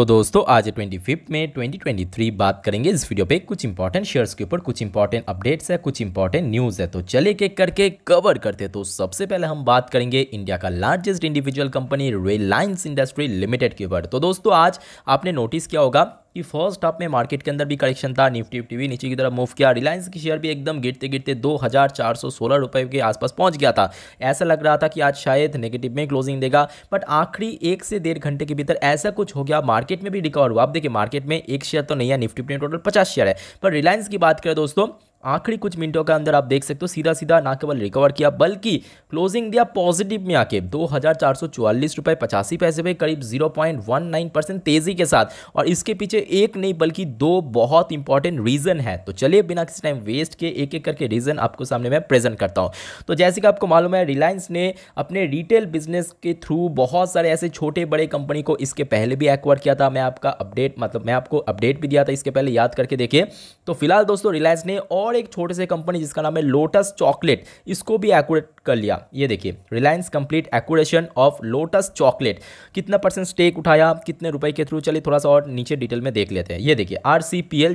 तो दोस्तों आज ट्वेंटी फिफ्थ में 2023 बात करेंगे इस वीडियो पे कुछ इंपॉर्टेंट शेयर्स के ऊपर कुछ इंपॉर्टेंट अपडेट्स है कुछ इंपॉर्टेंट न्यूज़ है तो चले के करके कवर करते तो सबसे पहले हम बात करेंगे इंडिया का largest individual company Reliance industry limited के ऊपर तो दोस्तों आज आपने नोटिस किया होगा कि फर्स्ट हाफ में मार्केट के अंदर भी करेक्शन था निफ्टी निफ्टी भी नीचे की तरफ मूव किया रिलायंस की शेयर भी एकदम गिरते गिरते दो हज़ार चार सौ सोलह रुपये के आसपास पहुंच गया था ऐसा लग रहा था कि आज शायद नेगेटिव में क्लोजिंग देगा बट आखिरी एक से डेढ़ घंटे के भीतर ऐसा कुछ हो गया मार्केट में भी रिकवर हुआ आप देखिए मार्केट में एक शेयर तो नहीं है निफ्टी में टोटल पचास शेयर है पर रिलायंस की बात करें दोस्तों आखिरी कुछ मिनटों के अंदर आप देख सकते हो सीधा सीधा ना केवल रिकवर किया बल्कि क्लोजिंग दिया पॉजिटिव में आके दो हज़ार चार सौ चौवालीस पचासी पैसे पे करीब zero point one nine percent तेज़ी के साथ और इसके पीछे एक नहीं बल्कि दो बहुत इंपॉर्टेंट रीज़न है तो चलिए बिना किसी टाइम वेस्ट के एक एक करके रीज़न आपको सामने मैं प्रेजेंट करता हूँ तो जैसे कि आपको मालूम है रिलायंस ने अपने रिटेल बिजनेस के थ्रू बहुत सारे ऐसे छोटे बड़े कंपनी को इसके पहले भी एक्वायर किया था मैं आपका अपडेट मतलब मैं आपको अपडेट भी दिया था इसके पहले याद करके देखिए तो फिलहाल दोस्तों रिलायंस ने और एक छोटे से कंपनी जिसका नाम है लोटस चॉकलेट इसको भी एक्यूरेट कर लिया ये देखिए Reliance complete acquisition of Lotus Chocolate कितना परसेंट स्टेक उठाया कितने रुपए के थ्रू चलिए थोड़ा सा और नीचे डिटेल में देख लेते हैं ये देखिए आर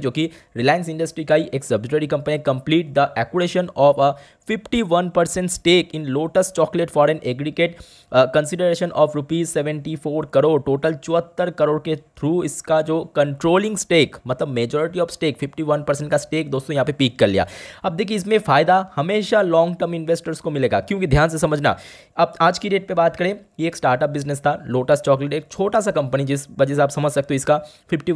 जो कि रिलायंस इंडस्ट्री का ही एक subsidiary company complete the acquisition of a 51 percent stake in Lotus Chocolate for an aggregate consideration of rupees seventy crore total चौहत्तर करोड़ के थ्रू इसका जो कंट्रोलिंग स्टेक मतलब मेजोरिटी ऑफ स्टेक 51 परसेंट का स्टेक दोस्तों यहाँ पे पीक कर लिया अब देखिए इसमें फ़ायदा हमेशा लॉन्ग टर्म इन्वेस्टर्स को मिलेगा क्योंकि ध्यान से समझना अब आज की डेट पर बात करें ये एक स्टार्टअप बिजनेस था लोटस चॉकलेट एक छोटा सा कंपनी जिस वजह से आप समझ सकते हो इसका फिफ्टी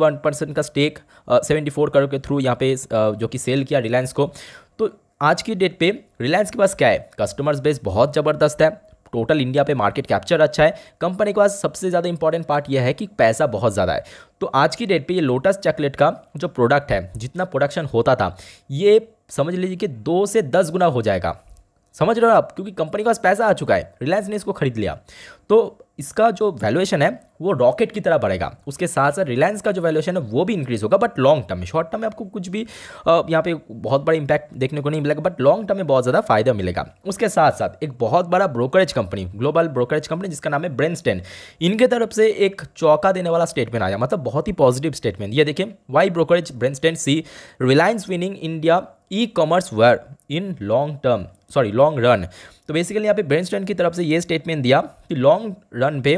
का स्टेक सेवेंटी करोड़ के थ्रू यहाँ पे जो कि सेल किया रिलायंस को तो आज की डेट पे रिलायंस के पास क्या है कस्टमर्स बेस बहुत ज़बरदस्त है टोटल इंडिया पे मार्केट कैप्चर अच्छा है कंपनी के पास सबसे ज़्यादा इंपॉर्टेंट पार्ट यह है कि पैसा बहुत ज़्यादा है तो आज की डेट पे ये लोटस चॉकलेट का जो प्रोडक्ट है जितना प्रोडक्शन होता था ये समझ लीजिए कि दो से दस गुना हो जाएगा समझ रहे हो आप क्योंकि कंपनी के पास पैसा आ चुका है रिलायंस ने इसको खरीद लिया तो इसका जो वैल्यूएशन है वो रॉकेट की तरह बढ़ेगा उसके साथ साथ रिलायंस का जो वैल्यूएशन है वो भी इंक्रीज़ होगा बट लॉन्ग टर्म में शॉर्ट टर्म में आपको कुछ भी यहाँ पे बहुत बड़ा इंपैक्ट देखने को नहीं मिलेगा बट लॉन्ग टर्म में बहुत ज़्यादा फायदा मिलेगा उसके साथ साथ एक बहुत बड़ा brokerage company global brokerage company जिसका नाम है ब्रेनस्टेन इनके तरफ से एक चौका देने वाला स्टेटमेंट आया मतलब बहुत ही पॉजिटिव स्टेटमेंट ये देखें why brokerage Bernstein see Reliance winning India e-commerce where in long term sorry long run तो बेसिकली यहाँ पे ब्रेंसटेन की तरफ से ये स्टेटमेंट दिया कि लॉन्ग रन पे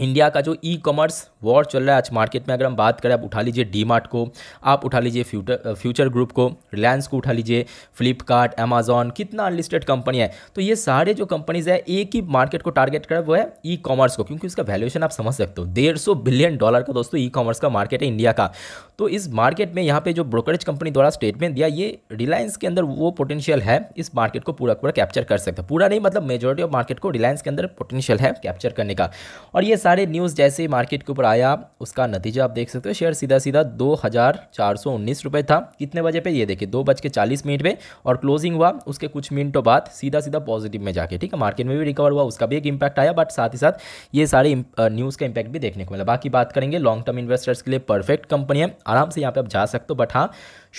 इंडिया का जो ई कॉमर्स वॉर चल रहा है आज मार्केट में अगर हम बात करें आप उठा लीजिए डी मार्ट को आप उठा लीजिए फ्यूचर फ्यूचर ग्रुप को रिलायंस को उठा लीजिए फ्लिपकार्ट अमेजोन कितना अनलिस्टेड कंपनी है तो ये सारे जो कंपनीज है एक ही मार्केट को टारगेट करें वो है ई कॉमर्स को क्योंकि उसका वैल्यूएशन आप समझ सकते हो डेढ़ सौ बिलियन डॉलर का दोस्तों ई कॉमर्स का मार्केट है इंडिया का तो इस मार्केट में यहाँ पे जो ब्रोकरेज कंपनी द्वारा स्टेटमेंट दिया ये रिलायंस के अंदर वो पोटेंशियल है इस मार्केट को पूरा पूरा कैप्चर कर सकता है पूरा नहीं मतलब मेजोरिटी ऑफ मार्केट को रिलायंस के अंदर पोटेंशियल है कैप्चर करने का और ये सारे न्यूज़ जैसे ही मार्केट के ऊपर आया उसका नतीजा आप देख सकते हो शेयर सीधा सीधा दो हज़ार चार सौ उन्नीस रुपये था कितने बजे पे ये देखिए दो बज के चालीस मिनट पर और क्लोजिंग हुआ उसके कुछ मिनटों तो बाद सीधा सीधा पॉजिटिव में जाके ठीक है मार्केट में भी रिकवर हुआ उसका भी एक इम्पैक्ट आया बट साथ ही साथ ये सारे न्यूज़ का इम्पैक्ट भी देखने को मिला बाकी बात करेंगे लॉन्ग टर्म इन्वेस्टर्स के लिए परफेक्ट कंपनी है आराम से यहाँ पर आप जा सकते हो बट हाँ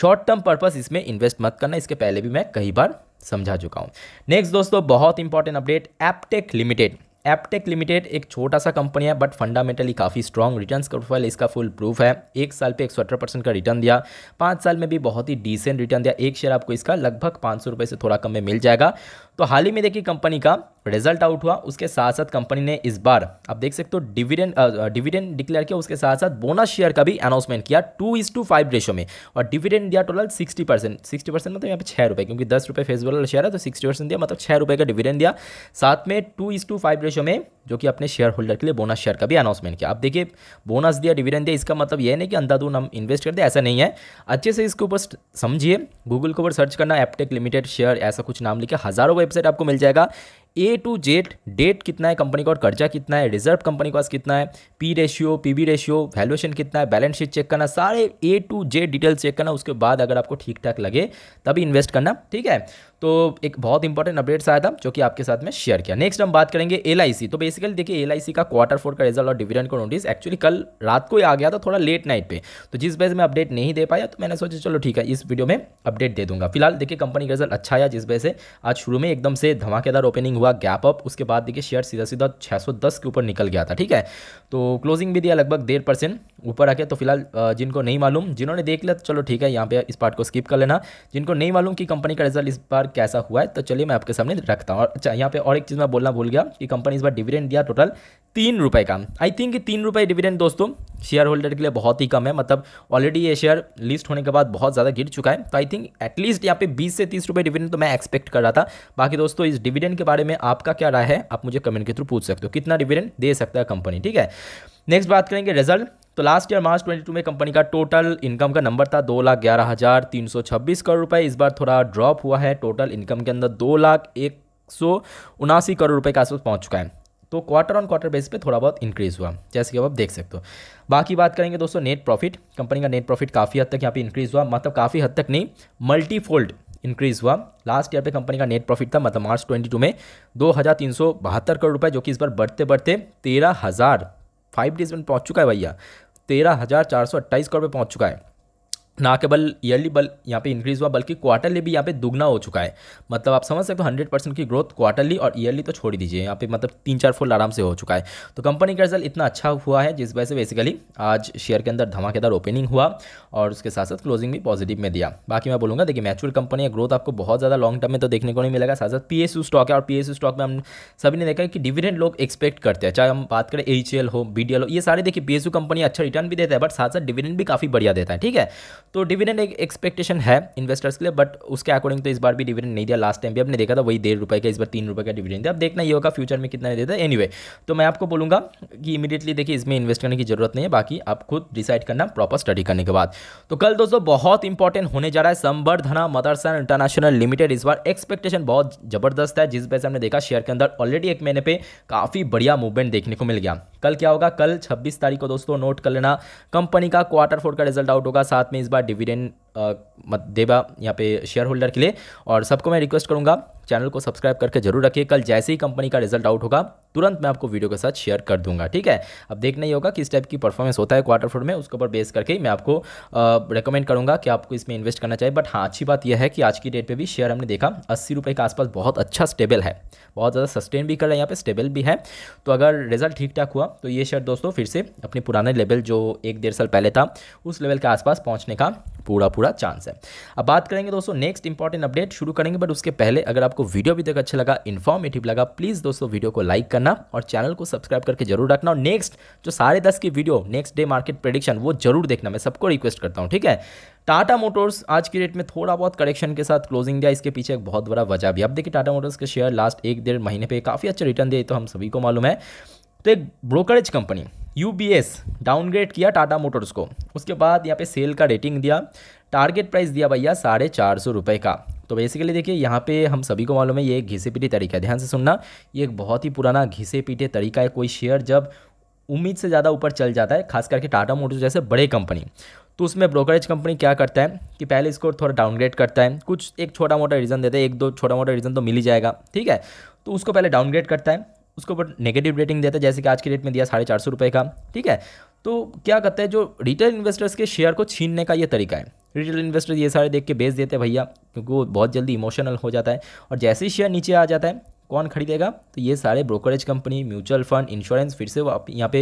शॉर्ट टर्म पर्पज़ इसमें इन्वेस्ट मत करना इसके पहले भी मैं कई बार समझा चुका हूँ नेक्स्ट दोस्तों बहुत important update Aptech limited Aptech limited एक छोटा सा कंपनी है बट फंडामेंटली काफ़ी स्ट्रॉन्ग रिटर्न्स का प्रोफाइल इसका फुल प्रूफ है एक साल पे एक परसेंट का रिटर्न दिया पाँच साल में भी बहुत ही डिसेंट रिटर्न दिया एक शेयर आपको इसका लगभग पाँच सौ से थोड़ा कम में मिल जाएगा तो हाल ही में देखिए कंपनी का रिजल्ट आउट हुआ उसके साथ साथ कंपनी ने इस बार आप देख सकते हो डिविडेंड डिविडेंड डिक्लेयर किया उसके साथ साथ बोनस शेयर का भी अनाउंसमेंट किया two is to five ratio में और डिविडेंड दिया total sixty percent sixty percent मतलब यहाँ पे छः रुपये क्योंकि दस रुपये फेस वाला शेयर है तो सिक्सटी परसेंट दिया मतलब छः रुपए का डिविडेंड दिया साथ में two is to five jamais जो कि अपने शेयर होल्डर के लिए बोनस शेयर का भी अनाउंसमेंट किया आप देखिए बोनस दिया डिविडेंड दिया इसका मतलब यह नहीं कि अंधाधुन हम इन्वेस्ट कर दें ऐसा नहीं है अच्छे से इसके ऊपर समझिए गूगल के ऊपर सर्च करना एपटेक लिमिटेड शेयर ऐसा कुछ नाम लिखे हज़ारों वेबसाइट आपको मिल जाएगा ए टू जेड डेट कितना है कंपनी का और कर्जा कितना है रिजर्व कंपनी के पास कितना है P ratio P B ratio valuation कितना है बैलेंस शीट चेक करना सारे A to Z detail check करना उसके बाद अगर आपको ठीक ठाक लगे तभी इन्वेस्ट करना ठीक है तो एक बहुत इंपॉर्टेंट अपडेट्स आया था जो कि आपके साथ में शेयर किया नेक्स्ट हम बात करेंगे एल तो बेसिकली देखिए एल का क्वार्टर फोर का रिजल्ट और डिविडेंड को नोटिस एक्चुअली कल रात को ही आ गया था थोड़ा लेट नाइट पे तो जिस वजह से मैं अपडेट नहीं दे पाया तो मैंने सोचा चलो ठीक है इस वीडियो में अपडेट दे दूंगा फिलहाल देखिए कंपनी का रिजल्ट अच्छा आया जिस वजह से आज शुरू में एकदम से धमाकेदार ओपनिंग हुआ गैप अप उसके बाद देखिए शेयर सीधा सीधा छः के ऊपर निकल गया था ठीक है तो क्लोजिंग भी दिया लगभग डेढ़ परसेंट ऊपर आके तो फिलहाल जिनको नहीं मालूम जिन्होंने देख लिया तो चलो ठीक है यहाँ पे इस पार्ट को स्किप कर लेना जिनको नहीं मालूम कि कंपनी का रिजल्ट इस बार कैसा हुआ है तो चलिए मैं आपके सामने रखता हूँ अच्छा यहाँ पे और एक चीज़ मैं बोलना भूल गया कि कंपनी इस बार डिविडेंड डिविडेंड दिया टोटल तीन रुपए का आई थिंक तीन रुपए डिविडेंड दोस्तों शेयर होल्डर के लिए बहुत ही कम है मतलब ऑलरेडी ये शेयर लिस्ट होने के बाद बहुत ज़्यादा गिर चुका है तो आई थिंक एटलीस्ट यहाँ पे 20 से 30 रुपए डिविडेंड तो मैं एक्सपेक्ट कर रहा था बाकी दोस्तों इस डिविडेंड के बारे में आपका क्या राय है आप मुझे कमेंट के थ्रू पूछ सकते हो कितना डिविडेंड दे सकता है कंपनी ठीक है नेक्स्ट बात करेंगे रिजल्ट तो लास्ट ईयर मार्च 22 में कंपनी का टोटल इनकम का नंबर था दो लाख ग्यारह हज़ार तीन सौ छब्बीस करोड़ रुपए इस बार थोड़ा ड्रॉप हुआ है टोटल इनकम के अंदर दो लाख एक सौ उनासी करोड़ रुपए के आसपास पहुंच चुका है तो क्वार्टर ऑन क्वार्टर बेस पे थोड़ा बहुत इंक्रीज़ हुआ जैसे कि अब आप देख सकते हो बाकी बात करेंगे दोस्तों नेट प्रॉफिट कंपनी का नेट प्रॉफिट काफ़ी हद तक यहाँ पे इंक्रीज़ हुआ मतलब काफ़ी हद तक नहीं मल्टीफोल्ड इंक्रीज़ हुआ लास्ट ईयर पे कंपनी का नेट प्रॉफिट था मतलब मार्च ट्वेंटी में दो करोड़ रुपये जो कि इस बार बढ़ते बढ़ते तेरह हज़ार फाइव डेज में पहुँच चुका है भैया तेरह हज़ार चार सौ अट्ठाईस करोड़ पर पहुँच चुका है ना केवल ईयरली बल यहाँ पे इंक्रीज हुआ बल्कि क्वार्टरली भी यहाँ पे दुगना हो चुका है मतलब आप समझ सकते हो हंड्रेड परसेंट की ग्रोथ क्वार्टरली और ईयरली तो छोड़ दीजिए यहाँ पे मतलब तीन चार फोल्ड आराम से हो चुका है तो कंपनी का रिजल्ट इतना अच्छा हुआ है जिस वजह से बेसिकली आज शेयर के अंदर धमाकेदार ओपनिंग हुआ और उसके साथ साथ क्लोजिंग भी पॉजिटिव में दिया बाकी मैं बोलूँगा देखिए मैचुअल कंपनी है ग्रोथ आपको बहुत ज़्यादा लॉन्ग टर्म में तो देखने को नहीं मिलेगा साथ साथ पी स्टॉक है और पी स्टॉक में हम सभी ने देखा है कि डिविडेंड लोग एक्सपेक्ट करते हैं चाहे हम बात करें एच हो बी हो ये सारे देखिए पी कंपनी अच्छा रिटर्न भी देता है बट साथ साथ डिविडेंड भी काफ़ी बढ़िया देता है ठीक है तो डिविडेंड एक एक्सपेक्टेशन है इन्वेस्टर्स के लिए बट उसके अकॉर्डिंग तो इस बार भी डिविडेंड नहीं दिया लास्ट टाइम भी आपने देखा था वही डेढ़ रुपये का इस बार तीन रुपये का डिविडेंड दिया अब देखना ये होगा फ्यूचर में कितना देता है एनी तो मैं आपको बोलूँगा कि इमीडिएटली देखिए इसमें इन्वेस्ट करने की जरूरत नहीं है बाकी आप खुद डिसाइड करना प्रॉपर स्टडी करने के बाद तो कल दोस्तों बहुत इंपॉर्टेंट होने जा रहा है संवर्धना मदरसन इंटरनेशनल लिमिटेड इस बार एक्सपेक्टेशन बहुत जबरदस्त है जिस वजह से हमने देखा शेयर के अंदर ऑलरेडी एक महीने पर काफ़ी बढ़िया मूवमेंट देखने को मिल गया कल क्या होगा कल छब्बीस तारीख को दोस्तों नोट कर लेना कंपनी का क्वार्टर फोर का रिजल्ट आउट होगा साथ में इस बार dividen मत देवा यहाँ पे शेयर होल्डर के लिए और सबको मैं रिक्वेस्ट करूँगा चैनल को सब्सक्राइब करके जरूर रखिए कल जैसे ही कंपनी का रिजल्ट आउट होगा तुरंत मैं आपको वीडियो के साथ शेयर कर दूंगा ठीक है अब देखना ही होगा किस टाइप की परफॉर्मेंस होता है क्वार्टर फोर में उसके ऊपर बेस करके मैं आपको रिकमेंड करूंगा कि आपको इसमें इन्वेस्ट करना चाहिए बट हाँ अच्छी बात यह है कि आज की डेट पर भी शेयर हमने देखा अस्सी रुपये के आसपास बहुत अच्छा स्टेबल है बहुत ज़्यादा सस्टेन भी कर रहा है यहाँ पर स्टेबल भी है तो अगर रिजल्ट ठीक ठाक हुआ तो ये शेयर दोस्तों फिर से अपने पुराने लेवल जो एक डेढ़ साल पहले था उस लेवल के आसपास पहुँचने का पूरा पूरा चांस है अब बात करेंगे दोस्तों नेक्स्ट इंपॉर्टेंट अपडेट शुरू करेंगे बट उसके पहले अगर आपको वीडियो अभी तक अच्छा लगा इन्फॉर्मेटिव लगा प्लीज़ दोस्तों वीडियो को लाइक करना और चैनल को सब्सक्राइब करके जरूर रखना और नेक्स्ट जो साढ़े दस की video next day market prediction वो जरूर देखना मैं सबको रिक्वेस्ट करता हूँ ठीक है टाटा मोटर्स आज की डेट में थोड़ा बहुत करेक्शन के साथ क्लोजिंग दिया इसके पीछे एक बहुत बड़ा वजह भी अब देखिए टाटा मोटर्स के शेयर लास्ट एक डेढ़ महीने पर काफ़ी अच्छा रिटर्न दिया तो हम सभी को मालूम है तो एक ब्रोकरेज कंपनी यू डाउनग्रेड किया टाटा मोटर्स को उसके बाद यहाँ पे सेल का रेटिंग दिया टारगेट प्राइस दिया भैया साढ़े चार सौ रुपये का तो बेसिकली देखिए यहाँ पे हम सभी को मालूम है ये एक घिसे पीटे तरीका है ध्यान से सुनना ये एक बहुत ही पुराना घिसे पीटे तरीका है कोई शेयर जब उम्मीद से ज़्यादा ऊपर चल जाता है खास करके टाटा मोटर्स जैसे बड़े कंपनी तो उसमें ब्रोकरेज कंपनी क्या करता है कि पहले इसको थोड़ा डाउनग्रेड करता है कुछ एक छोटा मोटा रीज़न देता है एक दो छोटा मोटा रीज़न तो मिल ही जाएगा ठीक है तो उसको पहले डाउनग्रेड करता है उसको ऊपर नेगेटिव रेटिंग देता है जैसे कि आज के डेट में दिया साढ़े चार सौ रुपये का ठीक है तो क्या कहते हैं जो रिटेल इन्वेस्टर्स के शेयर को छीनने का ये तरीका है रिटेल इन्वेस्टर ये सारे देख के बेच देते हैं भैया क्योंकि वो बहुत जल्दी इमोशनल हो जाता है और जैसे ही शेयर नीचे आ जाता है कौन खरीदेगा तो ये सारे brokerage company mutual fund insurance फिर से वो आप यहाँ पे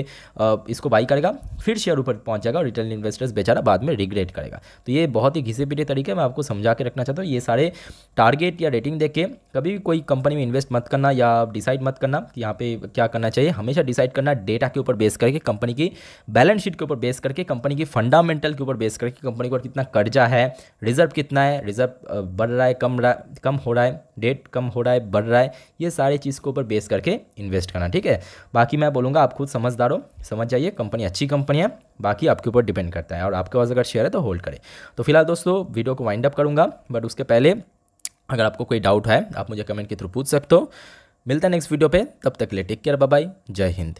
इसको बाई करेगा फिर शेयर ऊपर पहुँच जाएगा और रिटेल इन्वेस्टर्स बेचारा बाद में रिग्रेट करेगा तो ये बहुत ही घिसे पीटे तरीके मैं आपको समझा के रखना चाहता हूँ ये सारे टारगेट या रेटिंग देख के कभी भी कोई कंपनी में इन्वेस्ट मत करना या डिसाइड मत करना कि यहाँ पे क्या करना चाहिए हमेशा डिसाइड करना डेटा के ऊपर बेस करके कंपनी की बैलेंस शीट के ऊपर बेस करके कंपनी की फंडामेंटल के ऊपर बेस करके कंपनी को कितना कर्जा है रिजर्व कितना है रिजर्व बढ़ रहा है कम रहा कम हो रहा है डेट कम हो रहा है बढ़ रहा है ये सारे चीज़ के ऊपर बेस करके इन्वेस्ट करना ठीक है बाकी मैं बोलूँगा आप खुद समझदार हो समझ जाइए कंपनी अच्छी कंपनी है बाकी आपके ऊपर डिपेंड करता है और आपके पास अगर शेयर है तो होल्ड करें तो फिलहाल दोस्तों वीडियो को वाइंड अप करूँगा बट उसके पहले अगर आपको कोई डाउट है आप मुझे कमेंट के थ्रू पूछ सकते हो मिलता है नेक्स्ट वीडियो पे तब तक ले टेक केयर बाय जय हिंद